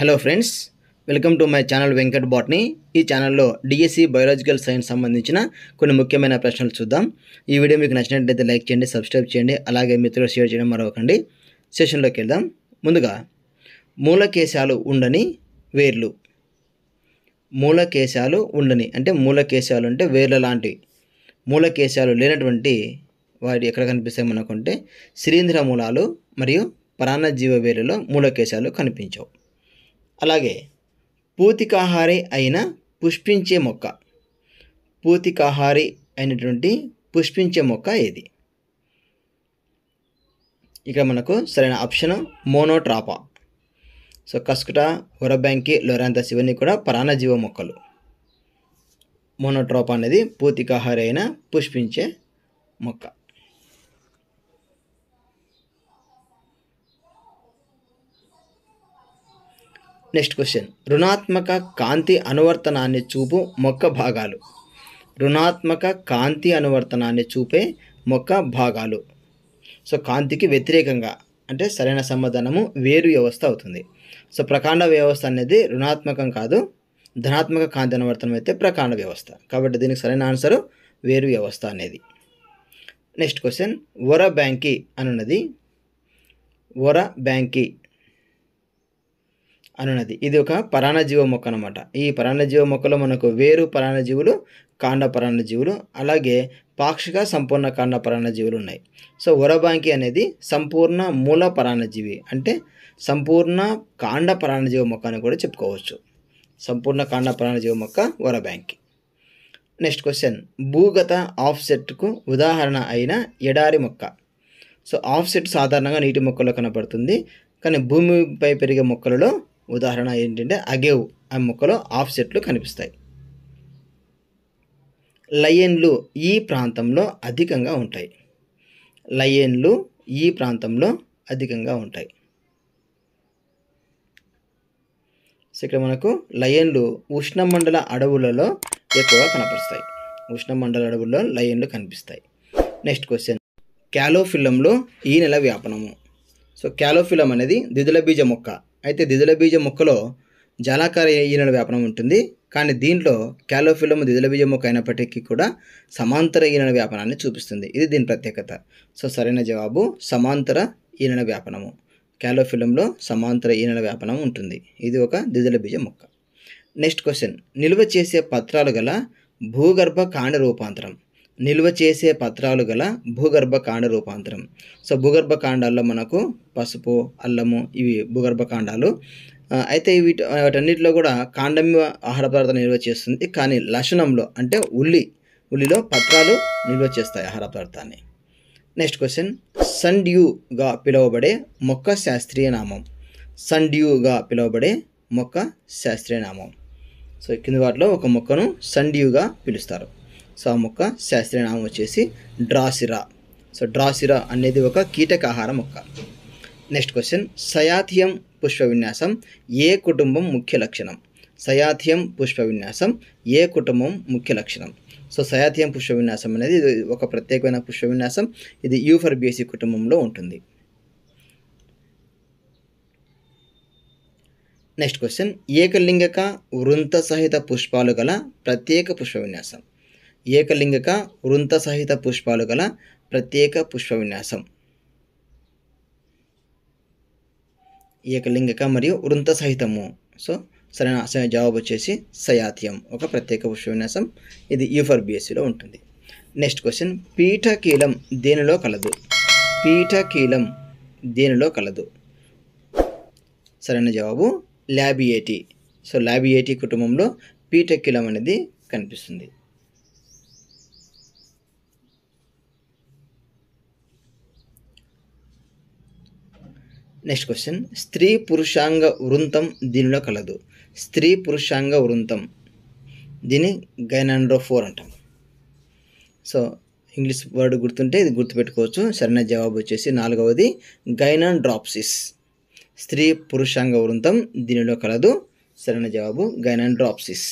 hello friends welcome to my channel Venkat బాట్ని ఈ ఛానల్లో డిఎస్సి బయోలాజికల్ సైన్స్ సంబంధించిన కొన్ని ముఖ్యమైన ప్రశ్నలు చూద్దాం ఈ వీడియో మీకు నచ్చినట్లయితే లైక్ చేయండి సబ్స్క్రైబ్ చేయండి అలాగే మిత్రులు షేర్ చేయడం మరొకండి సెషన్లోకి వెళ్దాం ముందుగా మూలకేశాలు ఉండని వేర్లు మూలకేశాలు ఉండని అంటే మూలకేశాలు అంటే వేర్ల లాంటివి మూలకేశాలు లేనటువంటి వాటి ఎక్కడ కనిపిస్తాయి మనకుంటే శిలీంధ్ర మూలాలు మరియు ప్రాణజీవ వేర్లలో మూలకేశాలు కనిపించవు అలాగే పూతికాహారి అయిన పుష్పించే మొక్క పూతికాహారి అయినటువంటి పుష్పించే మొక్క ఇది ఇక్కడ మనకు సరైన ఆప్షన్ మోనోట్రాపా సో కస్కుటా ఉరబ్యాంకి లొరాంతస్ ఇవన్నీ కూడా ప్రాణజీవ మొక్కలు మోనోట్రాప్ అనేది పూతికాహారి అయిన పుష్పించే మొక్క నెక్స్ట్ క్వశ్చన్ రుణాత్మక కాంతి అనువర్తనాన్ని చూపు మొక్క భాగాలు రుణాత్మక కాంతి అనువర్తనాన్ని చూపే మొక్క భాగాలు సో కాంతికి వ్యతిరేకంగా అంటే సరైన సమాధానము వేరు వ్యవస్థ అవుతుంది సో ప్రకాండ వ్యవస్థ అనేది రుణాత్మకం కాదు ధనాత్మక కాంతి అనువర్తనం అయితే ప్రకాండ వ్యవస్థ కాబట్టి దీనికి సరైన ఆన్సరు వేరు వ్యవస్థ అనేది నెక్స్ట్ క్వశ్చన్ వర బ్యాంకీ అనున్నది వర బ్యాంకీ అనున్నది ఇది ఒక పరాణజీవ మొక్క అనమాట ఈ పరాణజీవ మొక్కలో మనకు వేరు పరాణజీవులు కాండ పరాణజీవులు అలాగే పాక్షిక సంపూర్ణ కాండ పరాణజీవులు ఉన్నాయి సో ఒరబాంకి అనేది సంపూర్ణ మూల పరాణజీవి అంటే సంపూర్ణ కాండ పరాణజీవ మొక్క అని కూడా చెప్పుకోవచ్చు సంపూర్ణ కాండ పరాణజీవ మొక్క ఒరబాంకి నెక్స్ట్ క్వశ్చన్ భూగత ఆఫ్సెట్కు ఉదాహరణ అయిన ఎడారి మొక్క సో ఆఫ్సెట్ సాధారణంగా నీటి మొక్కలో కనపడుతుంది కానీ భూమిపై పెరిగే మొక్కలలో ఉదాహరణ ఏంటంటే అగేవ్ ఆ మొక్కలో ఆఫ్సెట్లు కనిపిస్తాయి లయన్లు ఈ ప్రాంతంలో అధికంగా ఉంటాయి లయన్లు ఈ ప్రాంతంలో అధికంగా ఉంటాయి సో ఇక్కడ మనకు లయన్లు ఉష్ణమండల అడవులలో ఎక్కువగా కనపరుస్తాయి ఉష్ణమండల అడవుల్లో లయన్లు కనిపిస్తాయి నెక్స్ట్ క్వశ్చన్ క్యాలోఫిలంలో ఈ నెల వ్యాపనము సో క్యాలోఫిలం అనేది ద్విదుల బీజ మొక్క అయితే దిదుల బీజ మొక్కలో జాలాకార ఈనల వ్యాపనం ఉంటుంది కానీ దీంట్లో క్యాలోఫిలమ్ దిదుల బీజ మొక్క అయినప్పటికీ కూడా సమాంతర ఈనల వ్యాపనాన్ని చూపిస్తుంది ఇది దీని ప్రత్యేకత సో సరైన జవాబు సమాంతర ఈనల వ్యాపనము క్యాలోఫిలంలో సమాంతర ఈనల వ్యాపనం ఉంటుంది ఇది ఒక దిదుల బీజ మొక్క నెక్స్ట్ క్వశ్చన్ నిల్వ చేసే పత్రాలు గల భూగర్భ కాండ రూపాంతరం నిల్వ చేసే పత్రాలు గల భూగర్భ కాండ రూపాంతరం సో భూగర్భ కాండాల్లో మనకు పసుపు అల్లము ఇవి భూగర్భ కాండాలు అయితే వీటి వాటన్నిటిలో కూడా కాండం ఆహార పదార్థాలు నిల్వ చేస్తుంది కానీ లక్షణంలో అంటే ఉల్లి ఉల్లిలో పత్రాలు నిల్వ చేస్తాయి ఆహార పదార్థాన్ని నెక్స్ట్ క్వశ్చన్ సండ్యూగా పిలువబడే మొక్క శాస్త్రీయ నామం సండ్యూగా పిలువబడే మొక్క శాస్త్రీయ నామం సో కింది వాటిలో ఒక మొక్కను సండ్యూగా పిలుస్తారు ఆ మొక్క శాస్త్రీయ నామం వచ్చేసి డ్రాసిరా సో డ్రాసిరా అనేది ఒక కీటకాహార మొక్క నెక్స్ట్ క్వశ్చన్ సయాథియం పుష్ప విన్యాసం ఏ కుటుంబం ముఖ్య లక్షణం సయాథియం పుష్ప విన్యాసం ఏ కుటుంబం ముఖ్య లక్షణం సో సయాథియం పుష్ప విన్యాసం అనేది ఒక ప్రత్యేకమైన పుష్ప విన్యాసం ఇది యూఫర్బియసి కుటుంబంలో ఉంటుంది నెక్స్ట్ క్వశ్చన్ ఏకలింగక వృంత సహిత పుష్పాలు గల ప్రత్యేక పుష్ప విన్యాసం ఏకలింగక వృంత సహిత పుష్పాలు గల ప్రత్యేక పుష్ప విన్యాసం ఏకలింగక మరియు వృంత సహితము సో సరైన జవాబు వచ్చేసి సయాత్యం ఒక ప్రత్యేక పుష్ప విన్యాసం ఇది యూఫర్ బిఎస్సిలో ఉంటుంది నెక్స్ట్ క్వశ్చన్ పీఠకీలం దేనిలో కలదు పీఠకీలం దేనిలో కలదు సరైన జవాబు ల్యాబియేటీ సో ల్యాబియేటీ కుటుంబంలో పీఠకీలం అనేది కనిపిస్తుంది నెక్స్ట్ క్వశ్చన్ స్త్రీ పురుషాంగ వృంతం దీనిలో కలదు స్త్రీ పురుషాంగ వృంతం దీన్ని గైనాండ్రో ఫోర్ అంటాం సో ఇంగ్లీష్ వర్డ్ గుర్తుంటే ఇది గుర్తుపెట్టుకోవచ్చు సరైన జవాబు వచ్చేసి నాలుగవది గైనాన్ డ్రాప్సిస్ స్త్రీ పురుషాంగ వృంతం దీనిలో కలదు సరైన జవాబు గైనాన్ డ్రాప్సిస్